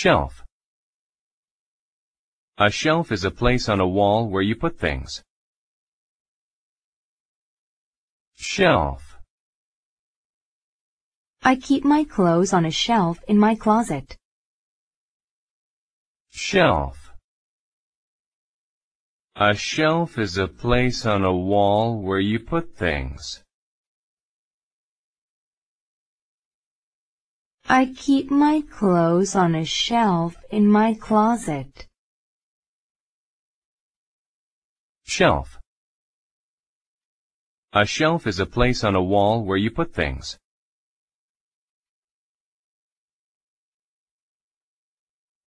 Shelf A shelf is a place on a wall where you put things. Shelf I keep my clothes on a shelf in my closet. Shelf A shelf is a place on a wall where you put things. I keep my clothes on a shelf in my closet. Shelf A shelf is a place on a wall where you put things.